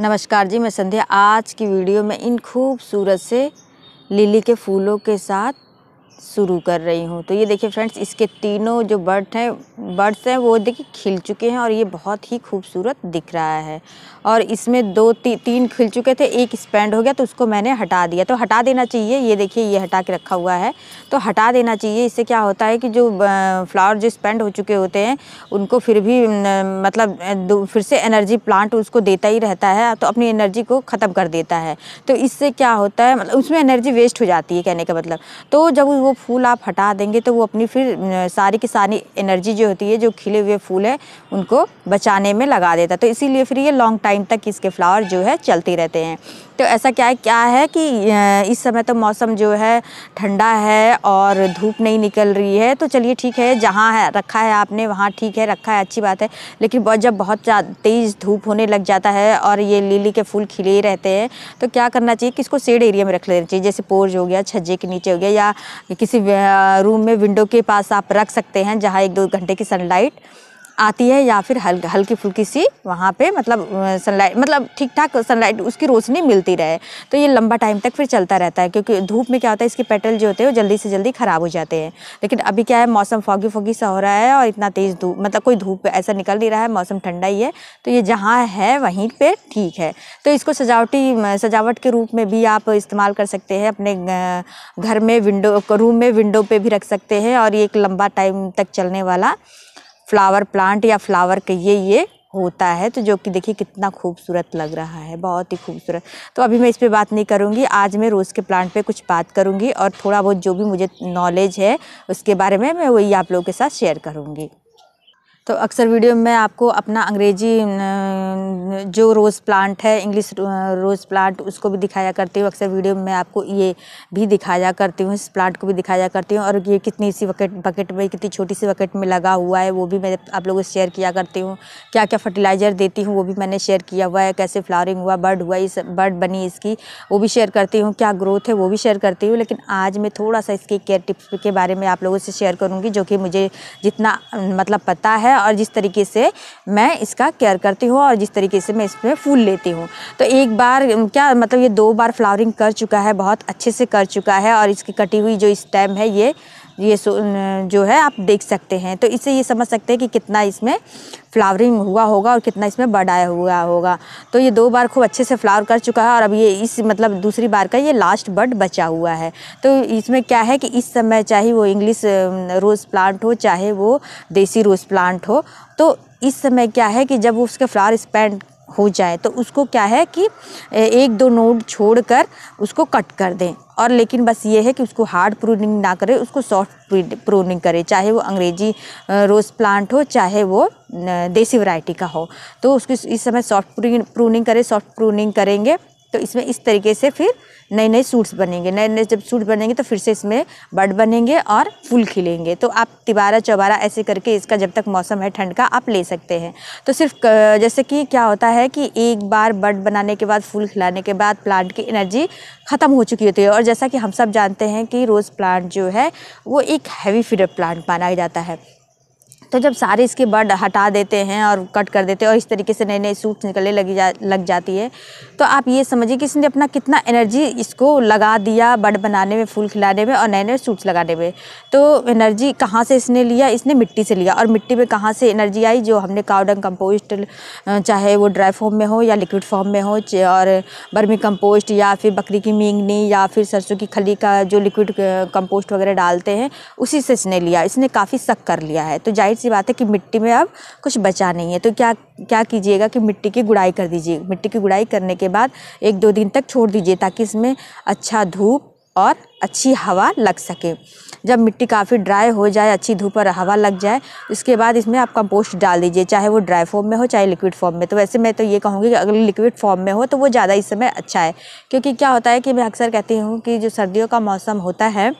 नमस्कार जी मैं संध्या आज की वीडियो में इन खूबसूरत से लिली के फूलों के साथ शुरू कर रही हूँ तो ये देखिए फ्रेंड्स इसके तीनों जो बर्ड हैं बर्ड्स हैं वो देखिए खिल चुके हैं और ये बहुत ही खूबसूरत दिख रहा है और इसमें दो ती, तीन खिल चुके थे एक स्पेंड हो गया तो उसको मैंने हटा दिया तो हटा देना चाहिए ये देखिए ये हटा के रखा हुआ है तो हटा देना चाहिए इससे क्या होता है कि जो फ्लावर जो स्पेंड हो चुके होते हैं उनको फिर भी मतलब फिर से एनर्जी प्लांट उसको देता ही रहता है तो अपनी एनर्जी को ख़त्म कर देता है तो इससे क्या होता है मतलब उसमें एनर्जी वेस्ट हो जाती है कहने का मतलब तो जब वो फूल आप हटा देंगे तो वो अपनी फिर सारी की सारी एनर्जी जो होती है जो खिले हुए फूल है उनको बचाने में लगा देता तो इसीलिए फिर ये लॉन्ग टाइम तक इसके फ्लावर जो है चलते रहते हैं तो ऐसा क्या है क्या है कि इस समय तो मौसम जो है ठंडा है और धूप नहीं निकल रही है तो चलिए ठीक है जहाँ है रखा है आपने वहाँ ठीक है रखा है अच्छी बात है लेकिन बहुत जब बहुत तेज़ धूप होने लग जाता है और ये लिली के फूल खिले रहते हैं तो क्या करना चाहिए कि इसको सेड एरिया में रख लेना चाहिए जैसे पोर्ज हो गया छज्जे के नीचे हो गया या किसी रूम में विंडो के पास आप रख सकते हैं जहाँ एक दो घंटे की सनलाइट आती है या फिर हल हल्की फुल्की सी वहाँ पे मतलब सनलाइट मतलब ठीक ठाक सनलाइट उसकी रोशनी मिलती रहे तो ये लंबा टाइम तक फिर चलता रहता है क्योंकि धूप में क्या होता है इसके पेटल जो होते हैं वो जल्दी से जल्दी ख़राब हो जाते हैं लेकिन अभी क्या है मौसम फॉगी फॉगी सा हो रहा है और इतना तेज़ धूप मतलब कोई धूप ऐसा निकल नहीं रहा है मौसम ठंडा ही है तो ये जहाँ है वहीं पर ठीक है तो इसको सजावटी सजावट के रूप में भी आप इस्तेमाल कर सकते हैं अपने घर में विंडो रूम में विंडो पर भी रख सकते हैं और ये एक लंबा टाइम तक चलने वाला फ्लावर प्लांट या फ्लावर के ये होता है तो जो कि देखिए कितना खूबसूरत लग रहा है बहुत ही खूबसूरत तो अभी मैं इस पर बात नहीं करूँगी आज मैं रोज़ के प्लांट पे कुछ बात करूँगी और थोड़ा बहुत जो भी मुझे नॉलेज है उसके बारे में मैं वही आप लोगों के साथ शेयर करूँगी तो अक्सर वीडियो में आपको अपना अंग्रेजी जो रोज़ प्लांट है इंग्लिश रोज़ प्लांट उसको भी दिखाया करती हूँ अक्सर वीडियो में आपको ये भी दिखाया करती हूँ इस प्लांट को भी दिखाया करती हूँ और ये कितनी सी बकेट बकेट में कितनी छोटी सी बकेट में लगा हुआ है वो भी मैं आप लोगों से शेयर किया करती हूँ क्या क्या फर्टिलाइज़र देती हूँ वो भी मैंने शेयर किया हुआ है कैसे फ्लावरिंग हुआ बर्ड हुआ इस बर्ड बनी इसकी वो भी शेयर करती हूँ क्या ग्रोथ है वो भी शेयर करती हूँ लेकिन आज मैं थोड़ा सा इसके केयर टिप्स के बारे में आप लोगों से शेयर करूँगी जो कि मुझे जितना मतलब पता है है और जिस तरीके से मैं इसका केयर करती हूँ और जिस तरीके से मैं इसमें फूल लेती हूँ तो एक बार क्या मतलब ये दो बार फ्लावरिंग कर चुका है बहुत अच्छे से कर चुका है और इसकी कटी हुई जो स्टैम है ये ये जो है आप देख सकते हैं तो इससे ये समझ सकते हैं कि कितना इसमें फ्लावरिंग हुआ होगा और कितना इसमें बर्ड आया हुआ होगा तो ये दो बार खूब अच्छे से फ्लावर कर चुका है और अब ये इस मतलब दूसरी बार का ये लास्ट बर्ड बचा हुआ है तो इसमें क्या है कि इस समय चाहे वो इंग्लिश रोज़ प्लांट हो चाहे वो देसी रोज़ प्लांट हो तो इस समय क्या है कि जब उसके फ्लावर स्पेंड हो जाए तो उसको क्या है कि एक दो नोड छोड़कर उसको कट कर दें और लेकिन बस ये है कि उसको हार्ड प्रूनिंग ना करें उसको सॉफ्ट प्रूनिंग करें चाहे वो अंग्रेजी रोज़ प्लांट हो चाहे वो देसी वैरायटी का हो तो उसकी इस समय सॉफ्ट प्रूनिंग करें सॉफ्ट प्रूनिंग करेंगे तो इसमें इस तरीके से फिर नए नए सूट्स बनेंगे नए नए जब सूट बनेंगे तो फिर से इसमें बर्ड बनेंगे और फूल खिलेंगे तो आप तिबारा चौबारा ऐसे करके इसका जब तक मौसम है ठंड का आप ले सकते हैं तो सिर्फ जैसे कि क्या होता है कि एक बार बर्ड बनाने के बाद फूल खिलाने के बाद प्लांट की एनर्जी ख़त्म हो चुकी होती है और जैसा कि हम सब जानते हैं कि रोज़ प्लांट जो है वो एक हैवी फीडर प्लांट माना जाता है तो जब सारे इसके बर्ड हटा देते हैं और कट कर देते हैं और इस तरीके से नए नए सूट निकलने लगी जा लग जाती है तो आप ये समझिए कि इसने अपना कितना एनर्जी इसको लगा दिया बर्ड बनाने में फूल खिलाने में और नए नए सूट्स लगाने में तो एनर्जी कहाँ से इसने लिया इसने मिट्टी से लिया और मिट्टी में कहाँ से एनर्जी आई जो हमने कावडंग कम्पोस्ट चाहे वो ड्राई फॉर्म में हो या लिक्विड फॉर्म में हो और बर्मी कम्पोस्ट या फिर बकरी की मींगनी या फिर सरसों की खली का जो लिक्विड कम्पोस्ट वगैरह डालते हैं उसी से इसने लिया इसने काफ़ी सक कर लिया है तो जाहिर सी बात है कि मिट्टी में अब कुछ बचा नहीं है तो क्या क्या कीजिएगा कि मिट्टी की गुड़ाई कर दीजिए मिट्टी की गुड़ाई करने के बाद एक दो दिन तक छोड़ दीजिए ताकि इसमें अच्छा धूप और अच्छी हवा लग सके जब मिट्टी काफ़ी ड्राई हो जाए अच्छी धूप और हवा लग जाए इसके बाद इसमें आप कंपोस्ट डाल दीजिए चाहे वो ड्राई फॉर्म में हो चाहे लिक्विड फॉर्म में तो वैसे मैं तो ये कहूँगी कि अगर लिक्विड फॉर्म में हो तो वो ज़्यादा इस समय अच्छा है क्योंकि क्या होता है कि मैं अक्सर कहती हूँ कि जो सर्दियों का मौसम होता है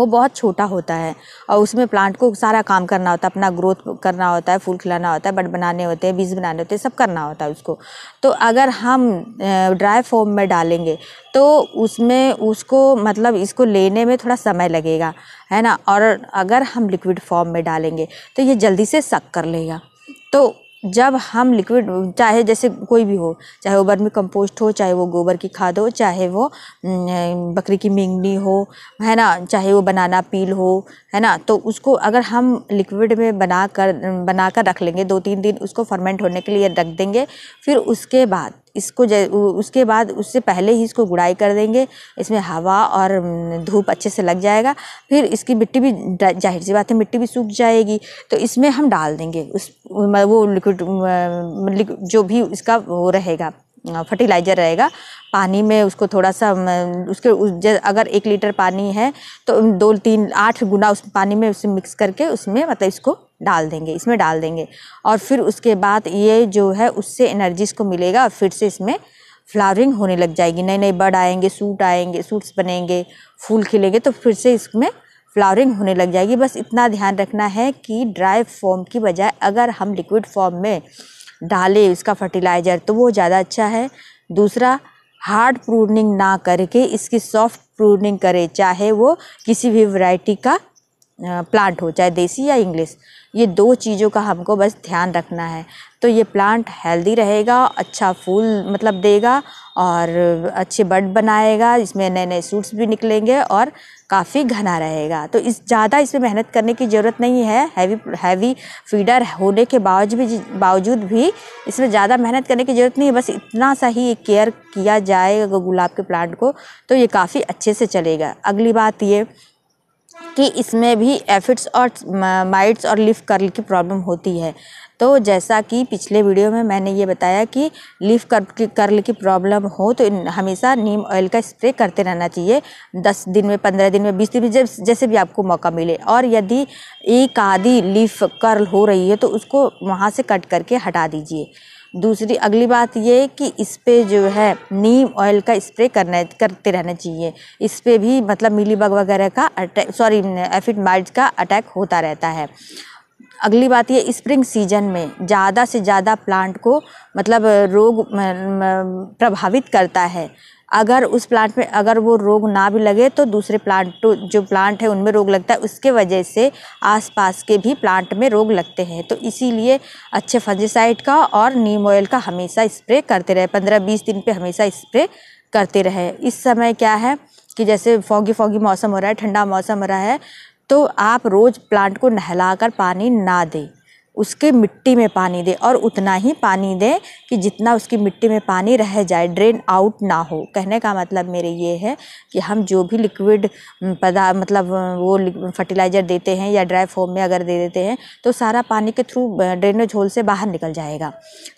वो बहुत छोटा होता है और उसमें प्लांट को सारा काम करना होता है अपना ग्रोथ करना होता है फूल खिलाना होता है बड बनाने होते हैं बीज बनाने होते हैं सब करना होता है उसको तो अगर हम ड्राई फॉर्म में डालेंगे तो उसमें उसको मतलब इसको लेने में थोड़ा समय लगेगा है ना और अगर हम लिक्विड फॉर्म में डालेंगे तो ये जल्दी से सक कर लेगा तो जब हम लिक्विड चाहे जैसे कोई भी हो चाहे वो बर्मी कंपोस्ट हो चाहे वो गोबर की खाद हो चाहे वो बकरी की मिंगनी हो है ना चाहे वो बनाना पील हो है ना तो उसको अगर हम लिक्विड में बना कर बना कर रख लेंगे दो तीन दिन उसको फर्मेंट होने के लिए रख देंगे फिर उसके बाद इसको उसके बाद उससे पहले ही इसको गुड़ाई कर देंगे इसमें हवा और धूप अच्छे से लग जाएगा फिर इसकी मिट्टी भी जाहिर सी बात है मिट्टी भी सूख जाएगी तो इसमें हम डाल देंगे उस वो लिक्विड जो भी इसका वो रहेगा फर्टिलाइज़र रहेगा पानी में उसको थोड़ा सा उसके अगर एक लीटर पानी है तो दो तीन आठ गुना उस पानी में उसे मिक्स करके उसमें मतलब इसको डाल देंगे इसमें डाल देंगे और फिर उसके बाद ये जो है उससे एनर्जी इसको मिलेगा और फिर से इसमें फ्लावरिंग होने लग जाएगी नए नए बर्ड आएंगे सूट आएंगे सूट्स बनेंगे फूल खिलेंगे तो फिर से इसमें फ्लावरिंग होने लग जाएगी बस इतना ध्यान रखना है कि ड्राई फॉर्म की बजाय अगर हम लिक्विड फॉर्म में डालें इसका फर्टिलाइज़र तो वो ज़्यादा अच्छा है दूसरा हार्ड प्रूनिंग ना करके इसकी सॉफ्ट प्रूनिंग करें चाहे वो किसी भी वैरायटी का प्लांट हो चाहे देसी या इंग्लिश ये दो चीज़ों का हमको बस ध्यान रखना है तो ये प्लांट हेल्दी रहेगा अच्छा फूल मतलब देगा और अच्छे बड बनाएगा इसमें नए नए सूट्स भी निकलेंगे और काफ़ी घना रहेगा तो इस ज़्यादा इसमें मेहनत करने की ज़रूरत नहीं है हैवी हैवी फीडर होने के बावजूद भी बावजूद भी इसमें ज़्यादा मेहनत करने की ज़रूरत नहीं है बस इतना सा ही केयर किया जाएगा गुलाब के प्लांट को तो ये काफ़ी अच्छे से चलेगा अगली बात ये कि इसमें भी एफिड्स और माइट्स और लीफ कर्ल की प्रॉब्लम होती है तो जैसा कि पिछले वीडियो में मैंने ये बताया कि लीफ कर्ल की कर्ल की प्रॉब्लम हो तो हमेशा नीम ऑयल का स्प्रे करते रहना चाहिए दस दिन में पंद्रह दिन में बीस दिन में जब जैसे भी आपको मौका मिले और यदि एक आधी लीफ कर्ल हो रही है तो उसको वहाँ से कट करके हटा दीजिए दूसरी अगली बात ये कि इस पर जो है नीम ऑयल का स्प्रे करना करते रहना चाहिए इस पर भी मतलब बग वगैरह का अटैक सॉरी एफिड माइट का अटैक होता रहता है अगली बात ये स्प्रिंग सीजन में ज़्यादा से ज़्यादा प्लांट को मतलब रोग प्रभावित करता है अगर उस प्लांट में अगर वो रोग ना भी लगे तो दूसरे प्लांट तो जो प्लांट है उनमें रोग लगता है उसके वजह से आसपास के भी प्लांट में रोग लगते हैं तो इसीलिए अच्छे फंजिसाइड का और नीम ऑयल का हमेशा स्प्रे करते रहे पंद्रह बीस दिन पे हमेशा स्प्रे करते रहे इस समय क्या है कि जैसे फॉगी फॉगी मौसम हो रहा है ठंडा मौसम हो रहा है तो आप रोज़ प्लांट को नहला कर पानी ना दें उसके मिट्टी में पानी दें और उतना ही पानी दें कि जितना उसकी मिट्टी में पानी रह जाए ड्रेन आउट ना हो कहने का मतलब मेरे ये है कि हम जो भी लिक्विड पदा मतलब वो फर्टिलाइज़र देते हैं या ड्राई फॉर्म में अगर दे देते हैं तो सारा पानी के थ्रू ड्रेनेज होल से बाहर निकल जाएगा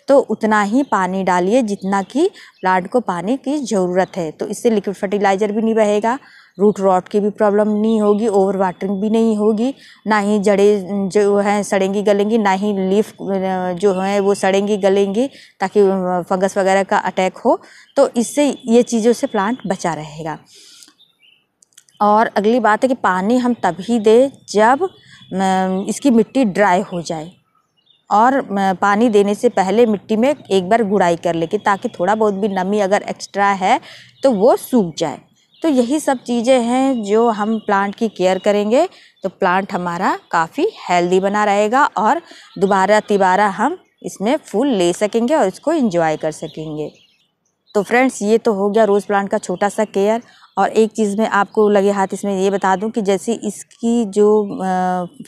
तो उतना ही पानी डालिए जितना कि प्लांट को पानी की ज़रूरत है तो इससे लिक्विड फर्टिलाइज़र भी नहीं बहेगा रूट रॉट की भी प्रॉब्लम नहीं होगी ओवर वाटरिंग भी नहीं होगी ना ही जड़ें जो हैं सड़ेंगी गलेंगी ना ही लीफ जो हैं वो सड़ेंगी गलेंगी ताकि फंगस वगैरह का अटैक हो तो इससे ये चीज़ों से प्लांट बचा रहेगा और अगली बात है कि पानी हम तभी दें जब इसकी मिट्टी ड्राई हो जाए और पानी देने से पहले मिट्टी में एक बार गुड़ाई कर लेके ताकि थोड़ा बहुत भी नमी अगर एक्स्ट्रा है तो वो सूख जाए तो यही सब चीज़ें हैं जो हम प्लांट की केयर करेंगे तो प्लांट हमारा काफ़ी हेल्दी बना रहेगा और दोबारा तिबारा हम इसमें फूल ले सकेंगे और इसको इंजॉय कर सकेंगे तो फ्रेंड्स ये तो हो गया रोज़ प्लांट का छोटा सा केयर और एक चीज़ में आपको लगे हाथ इसमें ये बता दूं कि जैसे इसकी जो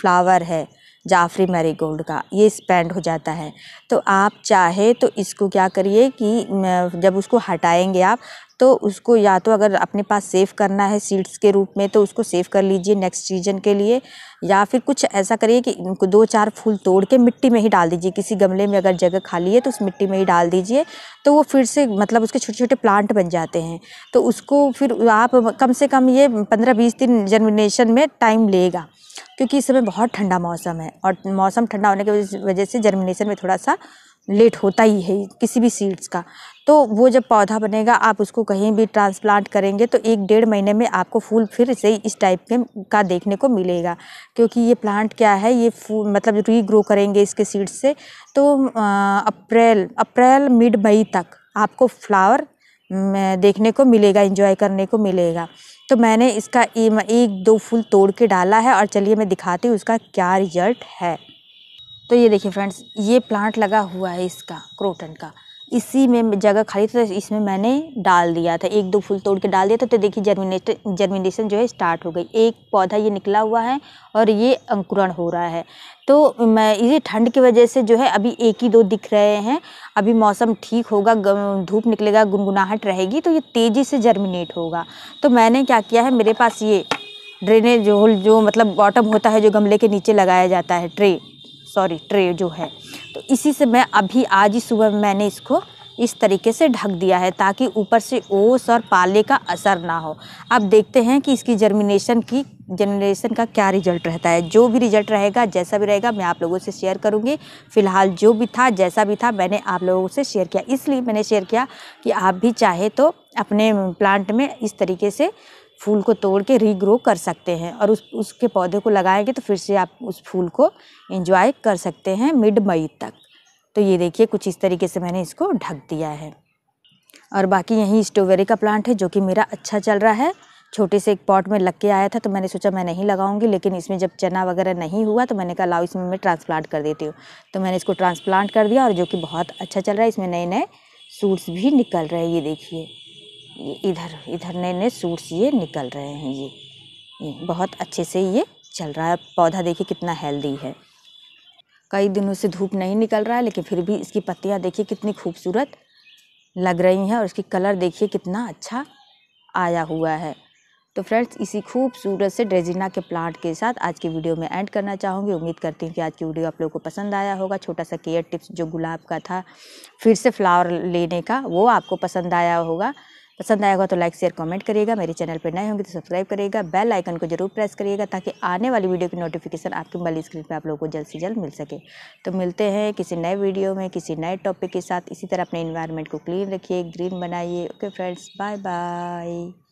फ्लावर है जाफरी मैरीगोल्ड का ये स्पेंड हो जाता है तो आप चाहे तो इसको क्या करिए कि जब उसको हटाएंगे आप तो उसको या तो अगर अपने पास सेव करना है सीड्स के रूप में तो उसको सेव कर लीजिए नेक्स्ट सीजन के लिए या फिर कुछ ऐसा करिए कि दो चार फूल तोड़ के मिट्टी में ही डाल दीजिए किसी गमले में अगर जगह खाली है तो उस मिट्टी में ही डाल दीजिए तो वो फिर से मतलब उसके छोटे छोटे प्लांट बन जाते हैं तो उसको फिर आप कम से कम ये पंद्रह बीस दिन जर्मिनेशन में टाइम लेगा क्योंकि इस समय बहुत ठंडा मौसम है और मौसम ठंडा होने की वजह से जर्मिनेशन में थोड़ा सा लेट होता ही है किसी भी सीड्स का तो वो जब पौधा बनेगा आप उसको कहीं भी ट्रांसप्लांट करेंगे तो एक डेढ़ महीने में आपको फूल फिर से इस टाइप के का देखने को मिलेगा क्योंकि ये प्लांट क्या है ये फूल मतलब रीग्रो करेंगे इसके सीड्स से तो अप्रैल अप्रैल मिड मई तक आपको फ्लावर देखने को मिलेगा इंजॉय करने को मिलेगा तो मैंने इसका एक दो फूल तोड़ के डाला है और चलिए मैं दिखाती हूँ उसका क्या रिजल्ट है तो ये देखिए फ्रेंड्स ये प्लांट लगा हुआ है इसका क्रोटन का इसी में जगह खाली थी तो इसमें मैंने डाल दिया था एक दो फूल तोड़ के डाल दिया था तो देखिए जर्मिनेट जर्मिनेशन जो है स्टार्ट हो गई एक पौधा ये निकला हुआ है और ये अंकुरण हो रहा है तो मैं ये ठंड की वजह से जो है अभी एक ही दो दिख रहे हैं अभी मौसम ठीक होगा धूप निकलेगा गुनगुनाहट रहेगी तो ये तेज़ी से जर्मिनेट होगा तो मैंने क्या किया है मेरे पास ये ड्रेनेज होल जो मतलब बॉटम होता है जो गमले के नीचे लगाया जाता है ट्रे सॉरी ट्रे जो है तो इसी से मैं अभी आज ही सुबह मैंने इसको इस तरीके से ढक दिया है ताकि ऊपर से ओस और पाले का असर ना हो अब देखते हैं कि इसकी जर्मिनेशन की जर्मिनेशन का क्या रिजल्ट रहता है जो भी रिजल्ट रहेगा जैसा भी रहेगा मैं आप लोगों से शेयर करूंगी फ़िलहाल जो भी था जैसा भी था मैंने आप लोगों से शेयर किया इसलिए मैंने शेयर किया कि आप भी चाहे तो अपने प्लांट में इस तरीके से फूल को तोड़ के रीग्रो कर सकते हैं और उस उसके पौधे को लगाएंगे तो फिर से आप उस फूल को एंजॉय कर सकते हैं मिड मई तक तो ये देखिए कुछ इस तरीके से मैंने इसको ढक दिया है और बाकी यही स्ट्रॉबेरी का प्लांट है जो कि मेरा अच्छा चल रहा है छोटे से एक पॉट में लग के आया था तो मैंने सोचा मैं नहीं लगाऊंगी लेकिन इसमें जब चना वगैरह नहीं हुआ तो मैंने कहा लाओ इसमें मैं ट्रांसप्लांट कर देती हूँ तो मैंने इसको ट्रांसप्लांट कर दिया और जो कि बहुत अच्छा चल रहा है इसमें नए नए सूट्स भी निकल रहे हैं ये देखिए इधर इधर नए नए सूट्स ये निकल रहे हैं ये ये बहुत अच्छे से ये चल रहा है पौधा देखिए कितना हेल्दी है कई दिनों से धूप नहीं निकल रहा है लेकिन फिर भी इसकी पत्तियाँ देखिए कितनी खूबसूरत लग रही हैं और इसकी कलर देखिए कितना अच्छा आया हुआ है तो फ्रेंड्स इसी खूबसूरत से ड्रेजिना के प्लांट के साथ आज की वीडियो में एंड करना चाहूँगी उम्मीद करती हूँ कि आज की वीडियो आप लोगों को पसंद आया होगा छोटा सा केयर टिप्स जो गुलाब का था फिर से फ्लावर लेने का वो आपको पसंद आया होगा पसंद आएगा तो लाइक शेयर कमेंट करिएगा मेरे चैनल पर नए होंगे तो सब्सक्राइब करिएगा बेल आइकन को जरूर प्रेस करिएगा ताकि आने वाली वीडियो की नोटिफिकेशन आपके मोबाइल स्क्रीन पर आप लोगों को जल्द से जल्द मिल सके तो मिलते हैं किसी नए वीडियो में किसी नए टॉपिक के साथ इसी तरह अपने इन्वायरमेंट को क्लीन रखिए ग्रीन बनाइए ओके फ्रेंड्स बाय बाय